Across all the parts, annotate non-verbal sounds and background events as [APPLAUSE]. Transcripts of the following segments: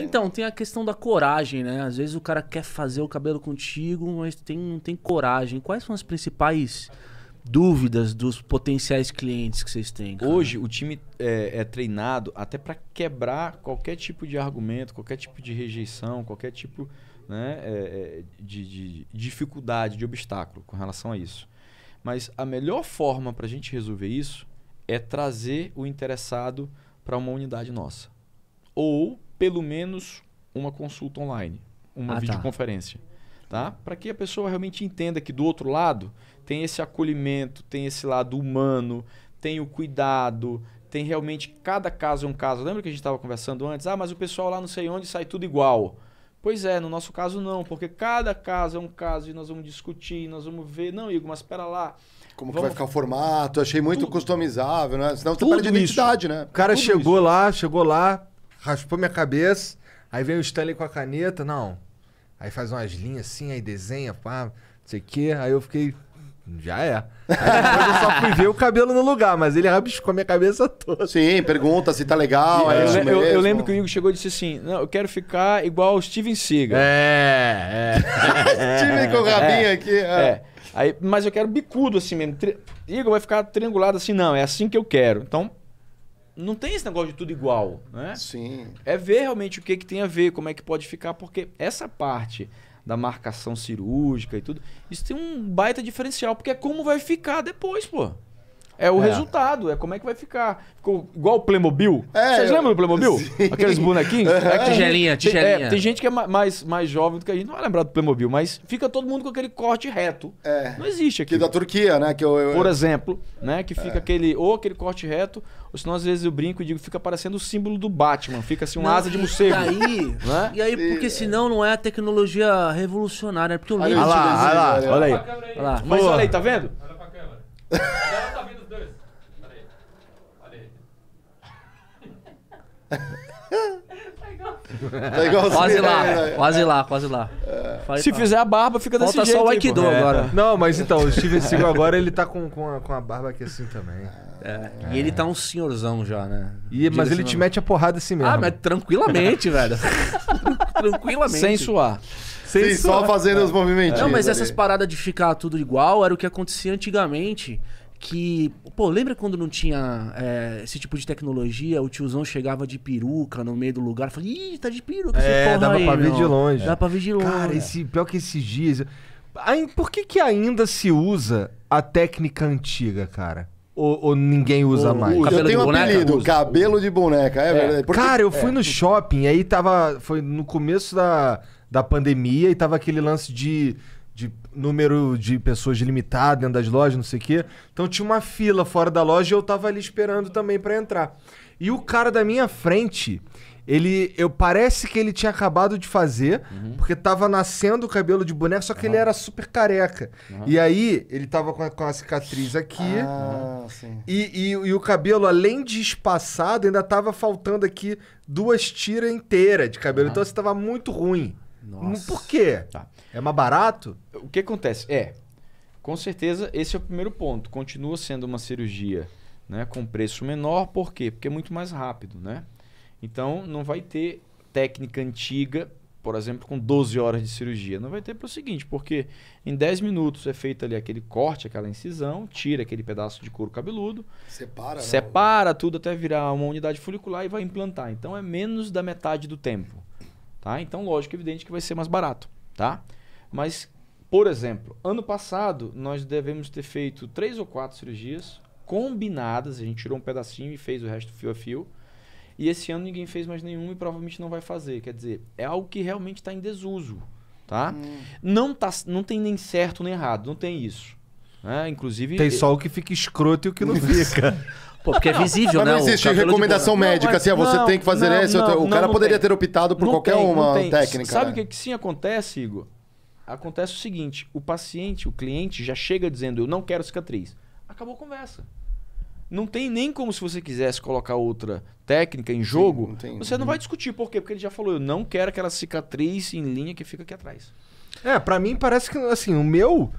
Então, tem a questão da coragem, né? Às vezes o cara quer fazer o cabelo contigo, mas tem, não tem coragem. Quais são as principais dúvidas dos potenciais clientes que vocês têm? Cara? Hoje o time é, é treinado até para quebrar qualquer tipo de argumento, qualquer tipo de rejeição, qualquer tipo né, é, é de, de, dificuldade, de obstáculo com relação a isso. Mas a melhor forma para a gente resolver isso é trazer o interessado para uma unidade nossa. Ou pelo menos uma consulta online, uma ah, tá. videoconferência. Tá? tá? Para que a pessoa realmente entenda que do outro lado tem esse acolhimento, tem esse lado humano, tem o cuidado, tem realmente cada caso é um caso. Lembra que a gente estava conversando antes? Ah, mas o pessoal lá não sei onde sai tudo igual. Pois é, no nosso caso não, porque cada caso é um caso e nós vamos discutir, nós vamos ver. Não, Igor, mas espera lá. Como vamos... que vai ficar o formato? Achei muito tudo. customizável, né? Senão você tudo perde a identidade, né? O cara tudo chegou isso. lá, chegou lá, raspou minha cabeça. Aí vem o Stanley com a caneta, não. Aí faz umas linhas assim, aí desenha, pá, não sei o quê. Aí eu fiquei. Já é. Aí eu só fui ver o cabelo no lugar, mas ele rabiscou a minha cabeça toda. Sim, pergunta se tá legal. É. É eu, eu, lembro que o Igor chegou e disse assim: Não, eu quero ficar igual o Steven Seagal. É, é. [LAUGHS] Steven com o rabinho é, aqui. É. é. Aí, mas eu quero bicudo assim mesmo. Tri... Igor vai ficar triangulado assim, não, é assim que eu quero. Então não tem esse negócio de tudo igual, né? Sim. É ver realmente o que, que tem a ver, como é que pode ficar, porque essa parte da marcação cirúrgica e tudo, isso tem um baita diferencial, porque é como vai ficar depois, pô. É o é. resultado, é como é que vai ficar. Ficou igual o Playmobil. É, Vocês lembram do Playmobil? [LAUGHS] Sim. Aqueles bonequinhos? É, tigelinha, tigelinha. Tem, é, tem gente que é mais, mais jovem do que a gente, não vai lembrar do Playmobil, mas fica todo mundo com aquele corte reto. É. Não existe aqui. Que da Turquia, né? Que eu, eu... Por exemplo, né? Que fica é. aquele, ou aquele corte reto, ou senão às vezes eu brinco e digo, fica parecendo o símbolo do Batman, fica assim, um não, asa de morcego. Aí, né? E aí, porque senão não é a tecnologia revolucionária, é porque eu lembro. Olha lá, olha lá, olha aí. Olha lá. Mas olha aí, tá vendo? [LAUGHS] Olha pra câmera. tá, [LAUGHS] tá quase, lá, né? quase lá, quase lá, é. Se fizer a barba, fica Falta desse jeito. Falta só o Aikido aí, agora. É. Não, mas então, o Steven Seagal agora ele tá com, com, a, com a barba aqui assim também. É. É. E ele tá um senhorzão já, né? E, mas ele te mete a porrada assim mesmo. Ah, mas tranquilamente, velho. [LAUGHS] tranquilamente. Sem suar. Sem Sim, suar. só fazendo os movimentos. Não, mas ali. essas paradas de ficar tudo igual era o que acontecia antigamente que, pô, lembra quando não tinha é, esse tipo de tecnologia? O tiozão chegava de peruca no meio do lugar, falava, ih, tá de peruca, é, dava pra ver de longe. Dá pra ver de longe. Cara, esse, pior que esses dias. Por que, que ainda se usa a técnica antiga, cara? Ou, ou ninguém usa mais? Cabelo eu tenho um boneca, apelido, usa. cabelo de boneca, é, é. verdade. Porque... Cara, eu fui é. no shopping, aí tava. Foi no começo da, da pandemia e tava aquele lance de número de pessoas limitado dentro das lojas, não sei o quê. Então tinha uma fila fora da loja e eu tava ali esperando também para entrar. E o cara da minha frente, ele. Eu parece que ele tinha acabado de fazer, uhum. porque tava nascendo o cabelo de boneco, só que uhum. ele era super careca. Uhum. E aí, ele tava com a, com a cicatriz aqui. Ah, e, e, e, o cabelo, além de espaçado, ainda tava faltando aqui duas tiras inteiras de cabelo. Então você assim, tava muito ruim. Nossa. Por quê? Tá. É mais barato? O que acontece? É, com certeza esse é o primeiro ponto. Continua sendo uma cirurgia né, com preço menor, por quê? Porque é muito mais rápido, né? Então não vai ter técnica antiga, por exemplo, com 12 horas de cirurgia. Não vai ter para o seguinte, porque em 10 minutos é feito ali aquele corte, aquela incisão, tira aquele pedaço de couro cabeludo, separa, né, separa né? tudo até virar uma unidade folicular e vai implantar. Então é menos da metade do tempo. Tá? Então, lógico, evidente que vai ser mais barato. Tá? Mas, por exemplo, ano passado nós devemos ter feito três ou quatro cirurgias combinadas. A gente tirou um pedacinho e fez o resto fio a fio. E esse ano ninguém fez mais nenhum e provavelmente não vai fazer. Quer dizer, é algo que realmente está em desuso. Tá? Hum. Não, tá, não tem nem certo nem errado, não tem isso. Né? Inclusive. Tem só o que fica escroto e o que não [LAUGHS] fica. Pô, porque é visível, Mas não né, existe recomendação médica, não, assim, ah, não, você tem que fazer não, essa. o cara poderia tem. ter optado por qualquer tem, uma técnica. Sabe né? o né? que, sim acontece, Igor? Acontece o seguinte: o paciente, o cliente já chega dizendo, eu não quero cicatriz. Acabou a conversa. Não tem nem como se você quisesse colocar outra técnica em jogo. Sim, não você não vai uhum. discutir. Por quê? Porque ele já falou, eu não quero aquela cicatriz em linha que fica aqui atrás. É, para mim parece que, assim, o meu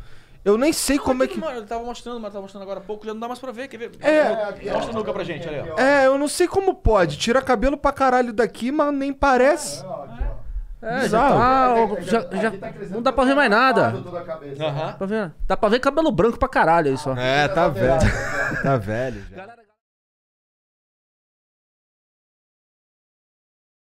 eu nem sei como é que. ele tava mostrando, mas tava mostrando agora há pouco, já não dá mais pra ver. Quer ver? É, Mostra nunca Nuca pra gente, olha É, eu não sei como pode. Tira cabelo pra caralho daqui, mas nem parece. É, já, tá, já, já, tá não dá pra ver mais nada. Uhum. Dá pra ver cabelo branco pra caralho aí só. É, tá, tá velho. [LAUGHS] tá velho já. Galera...